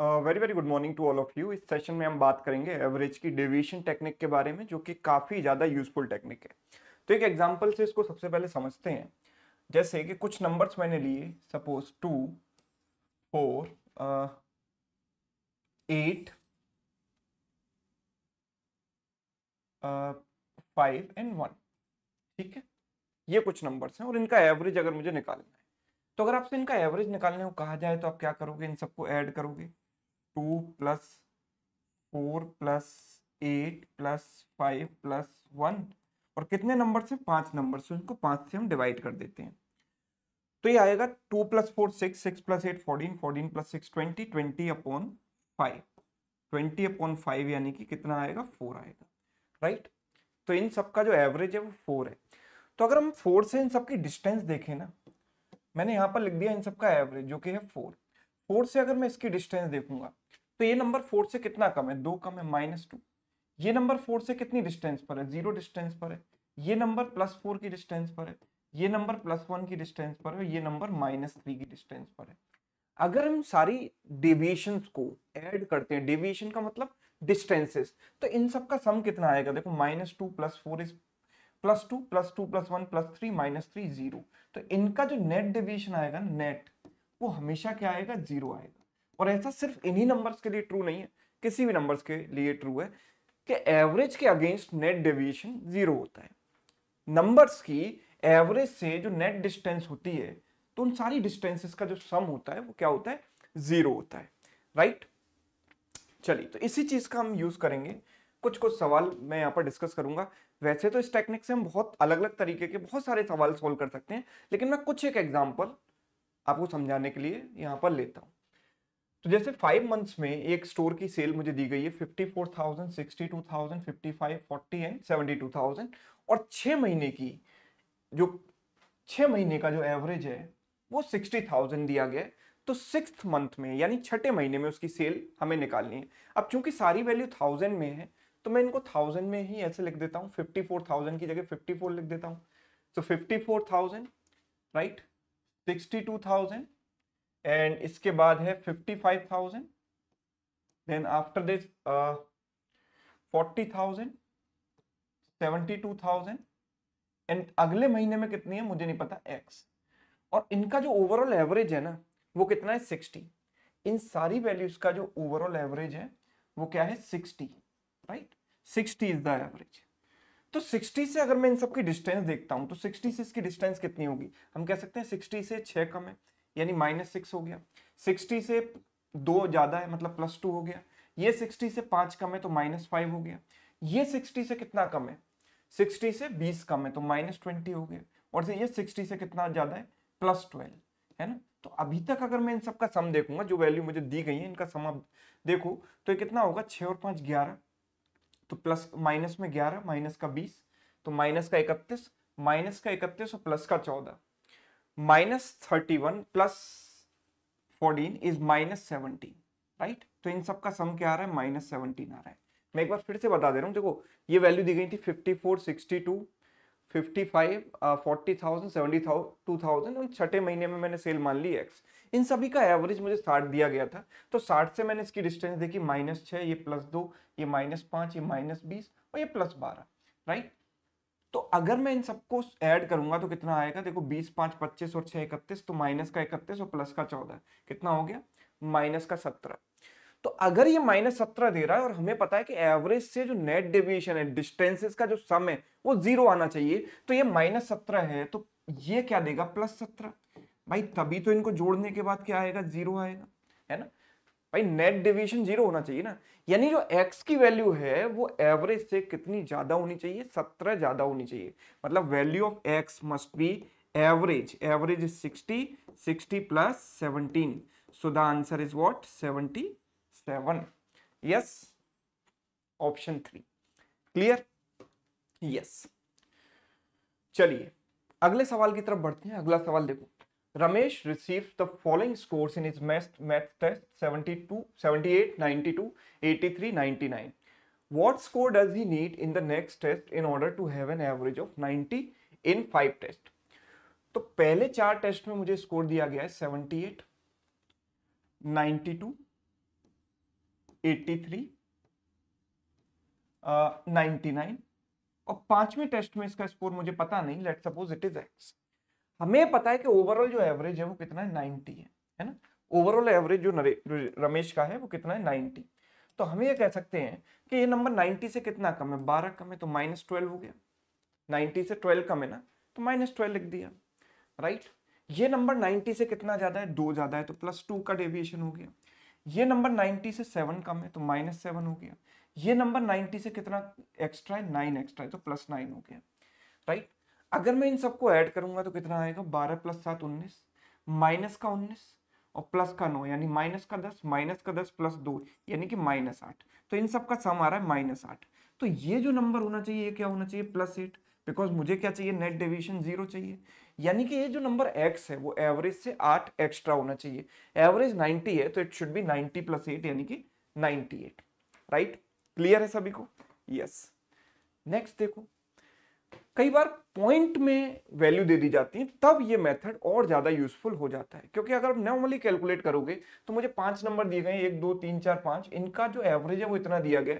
Very very good morning to all of you इस session में हम बात करेंगे एवरेज की डेविएशन टेक्निक के बारे में जो कि काफ़ी ज़्यादा यूजफुल टेक्निक है तो एक एग्जाम्पल से इसको सबसे पहले समझते हैं जैसे कि कुछ नंबर्स मैंने लिए suppose two four eight five and one ठीक है ये कुछ नंबर्स हैं और इनका एवरेज अगर मुझे निकालना है तो अगर आपसे इनका एवरेज निकालने को कहा जाए तो आप क्या करोगे इन सबको ऐड करोगे two plus four plus eight plus five plus one और कितने नंबर से पांच नंबर से उनको पांच से हम डिवाइड कर देते हैं तो ये आएगा two plus four six six plus eight fourteen fourteen plus six twenty twenty upon five twenty upon five यानी कि कितना आएगा फोर आएगा राइट तो इन सब का जो एवरेज है वो फोर है तो अगर हम फोर से इन सब की डिस्टेंस देखें ना मैंने यहाँ पर लिख दिया इन सब का एवरेज जो कि है फोर फोर से अगर मैं इसकी डिस्टेंस देखूंगा तो ये नंबर फोर से कितना कम है दो कम है माइनस टू ये नंबर फोर से कितनी डिस्टेंस पर है जीरो डिस्टेंस पर है ये नंबर प्लस फोर की डिस्टेंस पर है ये नंबर प्लस वन की डिस्टेंस पर है ये नंबर माइनस थ्री की डिस्टेंस पर है अगर हम सारी डेविएशन को ऐड करते हैं डेविएशन का मतलब डिस्टेंसेस तो इन सब का सम कितना आएगा देखो minus two plus four is plus two plus two plus one plus three minus three zero तो इनका जो नेट डेविएशन आएगा नेट वो हमेशा क्या आएगा जीरो आएगा और ऐसा सिर्फ इन्हीं नंबर्स के लिए ट्रू नहीं है किसी भी नंबर्स के लिए ट्रू है कि एवरेज के अगेंस्ट नेट डेविएशन जीरो होता है नंबर्स की एवरेज से जो नेट डिस्टेंस होती है तो उन सारी डिस्टेंसेस का जो सम होता है वो क्या होता है जीरो होता है राइट चलिए तो इसी चीज का हम यूज करेंगे कुछ कुछ सवाल मैं यहाँ पर डिस्कस करूंगा वैसे तो इस टेक्निक से हम बहुत अलग अलग तरीके के बहुत सारे सवाल सोल्व कर सकते हैं लेकिन मैं कुछ एक एग्जाम्पल आपको समझाने के लिए यहाँ पर लेता हूँ तो जैसे फाइव मंथ्स में एक स्टोर की सेल मुझे दी गई है fifty four thousand sixty two thousand fifty five forty and seventy two thousand और छः महीने की जो छः महीने का जो एवरेज है वो सिक्सटी थाउजेंड दिया गया तो सिक्स मंथ में यानी छठे महीने में उसकी सेल हमें निकालनी है अब चूंकि सारी वैल्यू थाउजेंड में है तो मैं इनको थाउजेंड में ही ऐसे लिख देता हूँ फिफ्टी फोर थाउजेंड की जगह फिफ्टी फोर लिख देता हूँ तो fifty four thousand right sixty two thousand and इसके बाद है fifty five thousand then after this forty thousand seventy two thousand and अगले महीने में कितनी है मुझे नहीं पता एक्स और इनका जो ओवरऑल एवरेज है ना वो कितना है सिक्सटी इन सारी वैल्यूज का जो ओवरऑल एवरेज है वो क्या है sixty right sixty is the average तो 60 से अगर मैं इन सबकी डिस्टेंस देखता हूं तो 60 से इसकी डिस्टेंस कितनी होगी हम कह सकते हैं 60 से 6 कम है यानी माइनस सिक्स हो गया सिक्सटी से दो ज्यादा है मतलब प्लस टू हो गया ये सिक्सटी से पांच कम है तो माइनस फाइव हो गया ये सिक्सटी से कितना कम है सिक्सटी से बीस कम है तो माइनस ट्वेंटी हो गया और से ये सिक्सटी से कितना ज्यादा है प्लस ट्वेल्व है ना तो अभी तक अगर मैं इन सबका सम देखूंगा जो वैल्यू मुझे दी गई है इनका सम अब देखो तो ये कितना होगा छः और पांच ग्यारह तो प्लस माइनस में ग्यारह माइनस का बीस तो माइनस का इकतीस माइनस का इकतीस और प्लस का चौदह minus thirty one plus fourteen is minus seventeen right तो इन सब का सम क्या आ रहा है माइनस सेवनटीन आ रहा है मैं एक बार फिर से बता दे रहा हूँ देखो ये वैल्यू दी गई थी fifty four sixty two fifty five forty thousand seventy thousand two thousand और छठे महीने में मैंने सेल मान ली एक्स इन सभी का एवरेज मुझे साठ दिया गया था तो साठ से मैंने इसकी डिस्टेंस देखी माइनस छः ये प्लस दो ये माइनस पाँच ये माइनस बीस और ये प्लस बारह राइट तो अगर मैं इन सबको ऐड करूंगा तो कितना आएगा देखो बीस पांच पच्चीस और छह इकतीस तो माइनस का इकतीस और प्लस का चौदह कितना हो गया माइनस का सत्रह तो अगर ये माइनस सत्रह दे रहा है और हमें पता है कि एवरेज से जो नेट डेविएशन है डिस्टेंसेस का जो सम है वो जीरो आना चाहिए तो ये माइनस सत्रह है तो ये क्या देगा प्लस सत्रह भाई तभी तो इनको जोड़ने के बाद क्या आएगा जीरो आएगा है ना भाई नेट डिवीजन जीरो होना चाहिए ना यानी जो एक्स की वैल्यू है वो एवरेज से कितनी ज्यादा होनी चाहिए सत्रह ज्यादा होनी चाहिए मतलब value of X must be average average is sixty sixty plus seventeen so the answer is what seventy seven yes option three clear yes चलिए अगले सवाल की तरफ बढ़ते हैं अगला सवाल देखो Ramesh received the following scores in his math, math test 72, 78, 92, 83, 99. What score does he need in the next test in order to have an average of 90 in five test तो पहले चार टेस्ट में मुझे स्कोर दिया गया है 78, 92, 83, uh, 99 और पांचवें टेस्ट में इसका स्कोर मुझे पता नहीं let suppose it is X हमें पता है कि ओवरऑल जो एवरेज है वो कितना है नाइनटी है है ना ओवरऑल एवरेज जो रमेश का है वो कितना है नाइनटी तो हम ये कह सकते हैं कि ये नंबर नाइनटी से कितना कम है बारह कम है तो माइनस ट्वेल्व हो गया नाइनटी से ट्वेल्व कम है ना तो माइनस ट्वेल्व लिख दिया राइट ये नंबर नाइनटी से कितना ज़्यादा है दो ज़्यादा है तो प्लस टू का डेविएशन हो गया ये नंबर नाइनटी से सेवन कम है तो माइनस सेवन हो गया ये नंबर नाइनटी से कितना एक्स्ट्रा है नाइन एक्स्ट्रा है तो प्लस नाइन हो गया राइट अगर मैं इन सबको ऐड करूंगा तो कितना आएगा बारह प्लस सात उन्नीस माइनस का उन्नीस और प्लस का नौ यानी माइनस का दस माइनस का दस प्लस दो यानी कि माइनस आठ तो इन सब का सम आ रहा है माइनस आठ तो ये जो नंबर होना चाहिए क्या होना चाहिए प्लस एट बिकॉज मुझे क्या चाहिए नेट डिविजन जीरो चाहिए यानी कि ये जो नंबर एक्स है वो एवरेज से आठ एक्स्ट्रा होना चाहिए एवरेज नाइन्टी है तो it should be ninety plus eight यानी कि नाइन्टी एट राइट क्लियर है सभी को यस yes. नेक्स्ट देखो कई बार पॉइंट में वैल्यू दे दी जाती है तब ये मेथड और ज़्यादा यूजफुल हो जाता है क्योंकि अगर आप नॉर्मली कैलकुलेट करोगे तो मुझे पांच नंबर दिए गए एक दो तीन चार पांच इनका जो एवरेज है वो इतना दिया गया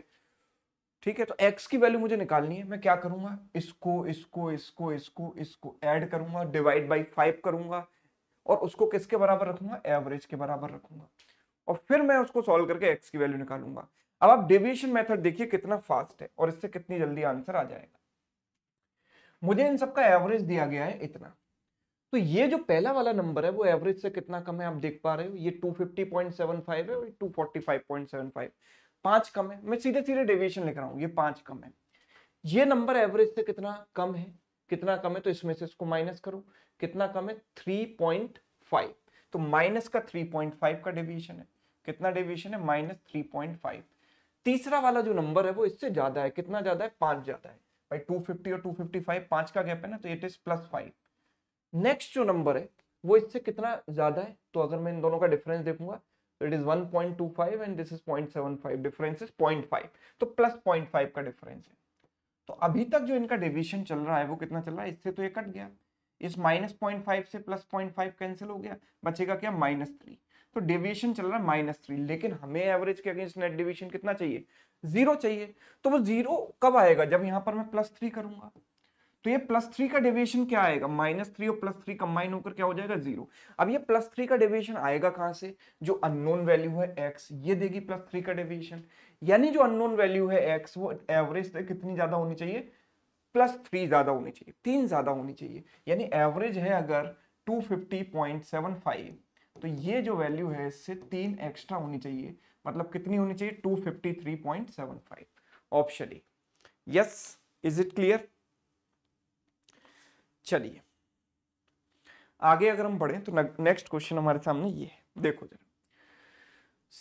ठीक है तो x की वैल्यू मुझे निकालनी है मैं क्या करूंगा इसको इसको इसको इसको इसको ऐड करूंगा डिवाइड बाई फाइव करूंगा और उसको किसके बराबर रखूंगा एवरेज के बराबर रखूंगा और फिर मैं उसको सॉल्व करके x की वैल्यू निकालूंगा अब आप डेविएशन मेथड देखिए कितना फास्ट है और इससे कितनी जल्दी आंसर आ जाएगा मुझे इन सबका एवरेज दिया गया है इतना तो ये जो पहला वाला नंबर है वो एवरेज से कितना कम है आप देख पा रहे हो ये 250.75 है और 245.75 पांच कम है मैं सीधे सीधे डेविएशन लिख रहा हूँ ये पांच कम है ये नंबर एवरेज से कितना कम है कितना कम है तो इसमें से इसको माइनस करो कितना कम है फाइव तो माइनस का फाइव का डेविएशन है कितना डेविएशन है माइनस थ्री तीसरा वाला जो नंबर है वो इससे ज्यादा है कितना ज्यादा है पांच ज्यादा है भाई 250 और 255 पांच का गैप है ना तो it is plus five next जो नंबर है वो इससे कितना ज्यादा है तो अगर मैं इन दोनों का डिफरेंस देखूंगा तो it is 1.25 and this is 0.75 difference is 0.5 तो प्लस 0.5 का डिफरेंस है तो अभी तक जो इनका डिविजन चल रहा है वो कितना चल रहा है इससे तो ये कट गया इस माइनस पॉइंट फाइव से प्लस पॉइंट फाइव कैंसिल हो गया बचेगा क्या माइनस थ्री तो डेविएशन चल रहा है माइनस थ्री लेकिन हमें एवरेज के अगेंस्ट नेट डिविजन कितना चाहिए जीरो चाहिए तो वो जीरो कब आएगा जब यहाँ पर मैं प्लस थ्री करूंगा तो ये प्लस थ्री का डेविएशन क्या आएगा माइनस थ्री और प्लस थ्री कंबाइन होकर क्या हो जाएगा जीरो अब ये प्लस थ्री का डेविएशन आएगा कहां से जो अननोन वैल्यू है एक्स ये देगी प्लस थ्री का डेविएशन यानी जो अननोन वैल्यू है एक्स वो एवरेज कितनी ज्यादा होनी चाहिए प्लस थ्री ज्यादा होनी चाहिए तीन ज्यादा होनी चाहिए यानी एवरेज है अगर two fifty point seven five तो ये जो वैल्यू है इससे तीन एक्स्ट्रा होनी चाहिए मतलब कितनी होनी चाहिए 253.75 option A yes is it clear चलिए आगे अगर हम बढ़े तो नेक्स्ट क्वेश्चन हमारे सामने ये है देखो जरा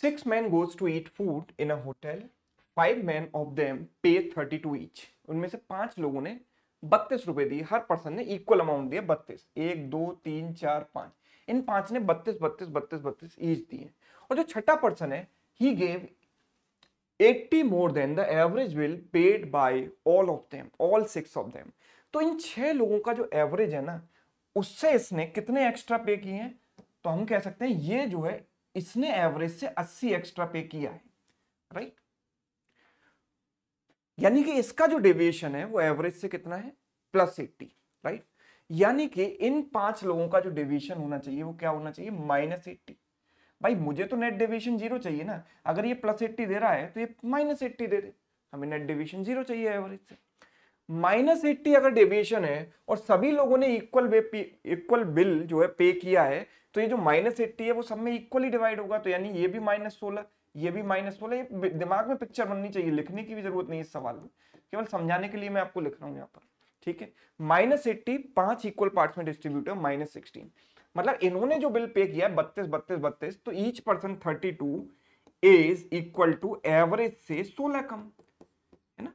six man goes to eat food in a hotel five man of them pay thirty two each उनमें से पांच लोगों ने बत्तीस रुपए दिए हर पर्सन ने इक्वल अमाउंट दिया बत्तीस एक दो तीन चार पांच इन पांच ने बत्तीस बत्तीस बत्तीस बत्तीस ईच दिए और जो छठा पर्सन है ही gave 80 more than the average bill paid by all of them all six of them तो इन छह लोगों का जो एवरेज है ना उससे इसने कितने एक्स्ट्रा पे किए हैं तो हम कह सकते हैं ये जो है इसने एवरेज से 80 एक्स्ट्रा पे किया है राइट यानी कि इसका जो डेविएशन है वो एवरेज से कितना है प्लस एट्टी राइट यानी कि इन पांच लोगों का जो डिवीजन होना चाहिए वो क्या होना चाहिए माइनस एट्टी भाई मुझे तो नेट डिवीजन जीरो चाहिए ना अगर ये प्लस एट्टी दे रहा है तो ये माइनस एट्टी दे दे हमें नेट डिवीजन जीरो चाहिए एवरेज से माइनस एट्टी अगर डिविशन है और सभी लोगों ने इक्वल वे इक्वल बिल जो है पे किया है तो ये जो माइनस एट्टी है वो सब में इक्वली डिवाइड होगा तो यानी ये भी माइनस सोलह ये भी माइनस सोलह ये दिमाग में पिक्चर बननी चाहिए लिखने की भी जरूरत नहीं इस सवाल में केवल समझाने के लिए मैं आपको लिख रहा हूँ यहाँ पर ठीक है माइनस एट्टी पांच इक्वल पार्ट में डिस्ट्रीब्यूट है माइनस सिक्सटीन मतलब इन्होंने जो बिल पे किया बत्तीस बत्तीस बत्तीस तो each person thirty two is equal to average से सोलह कम है ना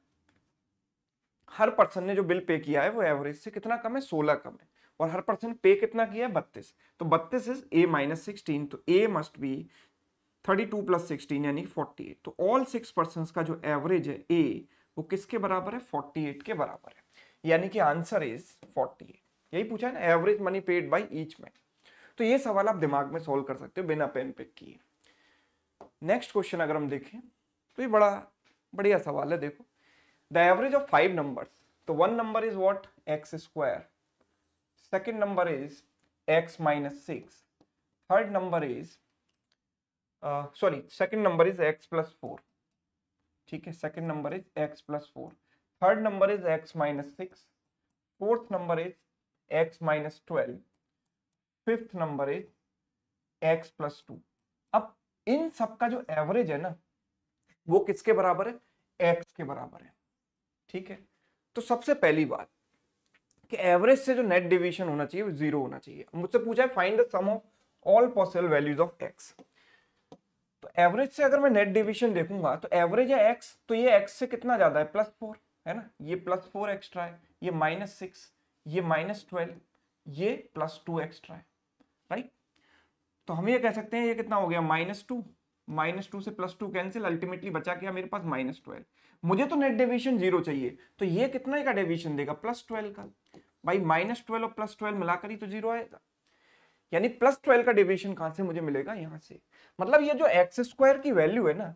हर पर्सन ने जो बिल पे किया है वो एवरेज से कितना कम है सोलह कम है और हर पर्सन पे कितना किया है बत्तीस तो बत्तीस इज ए माइनस सिक्सटीन तो A must be thirty two plus sixteen यानी फोर्टी एट तो ऑल सिक्स पर्सन का जो एवरेज है ए वो किसके बराबर है फोर्टी एट के बराबर है यानी कि आंसर इज 48 यही पूछा है ना average money paid by each में तो ये सवाल आप दिमाग में सोल्व कर सकते हो बिना पेन पिक किए नेक्स्ट क्वेश्चन अगर हम देखें तो ये बड़ा बढ़िया सवाल है देखो the average of five number तो one number is what X square second number is X minus six third number is sorry second number is X plus four ठीक है second number is X plus four third number is x minus six fourth number is x minus twelve fifth number is x plus two अब इन सब का जो average है ना वो किसके बराबर है x के बराबर है ठीक है तो सबसे पहली बात कि एवरेज से जो नेट डिवीजन होना चाहिए वो जीरो होना चाहिए मुझसे पूछा है find the sum of all possible values of x तो एवरेज से अगर मैं नेट डिवीजन देखूंगा तो एवरेज है x तो ये x से कितना ज्यादा है प्लस फोर है ना ये प्लस फोर एक्स्ट्रा है ये माइनस सिक्स ये माइनस ट्वेल्व ये प्लस टू एक्स्ट्रा है राइट तो हम ये कह सकते हैं ये कितना हो गया माइनस टू माइनस टू से प्लस टू कैंसिल अल्टीमेटली बचा गया मेरे पास माइनस ट्वेल्व मुझे तो नेट डेविएशन जीरो चाहिए तो ये कितना का डेविएशन देगा प्लस ट्वेल्व का भाई माइनस ट्वेल्व और प्लस ट्वेल्व मिलाकर ही तो जीरो आएगा यानी प्लस ट्वेल्व का डेविएशन कहां से मुझे मिलेगा यहां से मतलब ये जो एक्स स्क्वायर की वैल्यू है ना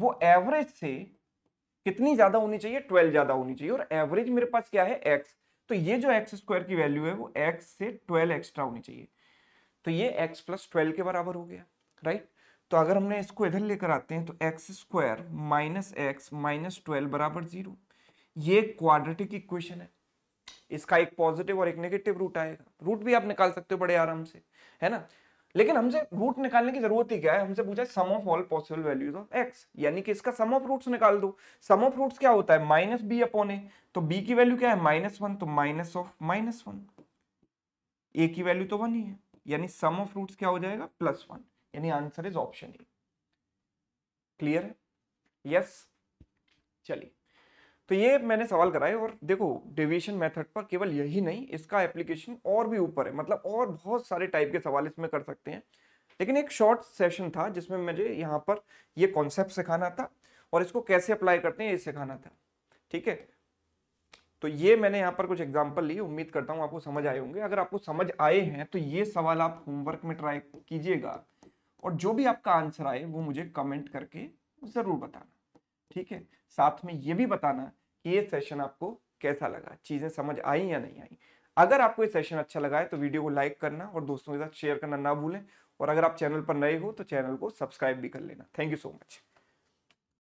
वो एवरेज से कितनी ज्यादा होनी चाहिए ट्वेल्व ज्यादा होनी चाहिए और एवरेज मेरे पास क्या है एक्स तो ये जो एक्स स्क्वायर की वैल्यू है वो एक्स से ट्वेल्व एक्स्ट्रा होनी चाहिए तो ये एक्स प्लस ट्वेल्व के बराबर हो गया राइट तो अगर हमने इसको इधर लेकर आते हैं तो x square minus x minus twelve बराबर जीरो ये क्वाड्रेटिक इक्वेशन है इसका एक पॉजिटिव और एक नेगेटिव रूट आएगा रूट भी आप निकाल सकते हो बड़े आराम से है ना लेकिन हमसे रूट निकालने की जरूरत ही क्या है हमसे पूछा sum of all possible values of x यानी कि इसका सम ऑफ रूट्स निकाल दो सम ऑफ रूट्स क्या होता है माइनस बी अपॉन ए तो बी की वैल्यू क्या है माइनस वन तो minus of minus one a की वैल्यू तो वन ही है यानी सम ऑफ रूट्स क्या हो जाएगा प्लस वन यानी answer is option A clear है यस चलिए तो ये मैंने सवाल कराए और देखो डेविएशन मेथड पर केवल यही नहीं इसका एप्लीकेशन और भी ऊपर है मतलब और बहुत सारे टाइप के सवाल इसमें कर सकते हैं लेकिन एक शॉर्ट सेशन था जिसमें मुझे यहाँ पर ये कॉन्सेप्ट सिखाना था और इसको कैसे अप्लाई करते हैं ये सिखाना था ठीक है तो ये मैंने यहाँ पर कुछ एग्जाम्पल ली उम्मीद करता हूँ आपको समझ आए होंगे अगर आपको समझ आए हैं तो ये सवाल आप होमवर्क में ट्राई कीजिएगा और जो भी आपका आंसर आए वो मुझे कमेंट करके ज़रूर बताना ठीक है साथ में ये भी बताना कि ये सेशन आपको कैसा लगा चीज़ें समझ आई या नहीं आई अगर आपको ये सेशन अच्छा लगा है तो वीडियो को लाइक करना और दोस्तों के साथ शेयर करना ना भूलें और अगर आप चैनल पर नए हो तो चैनल को सब्सक्राइब भी कर लेना थैंक यू सो मच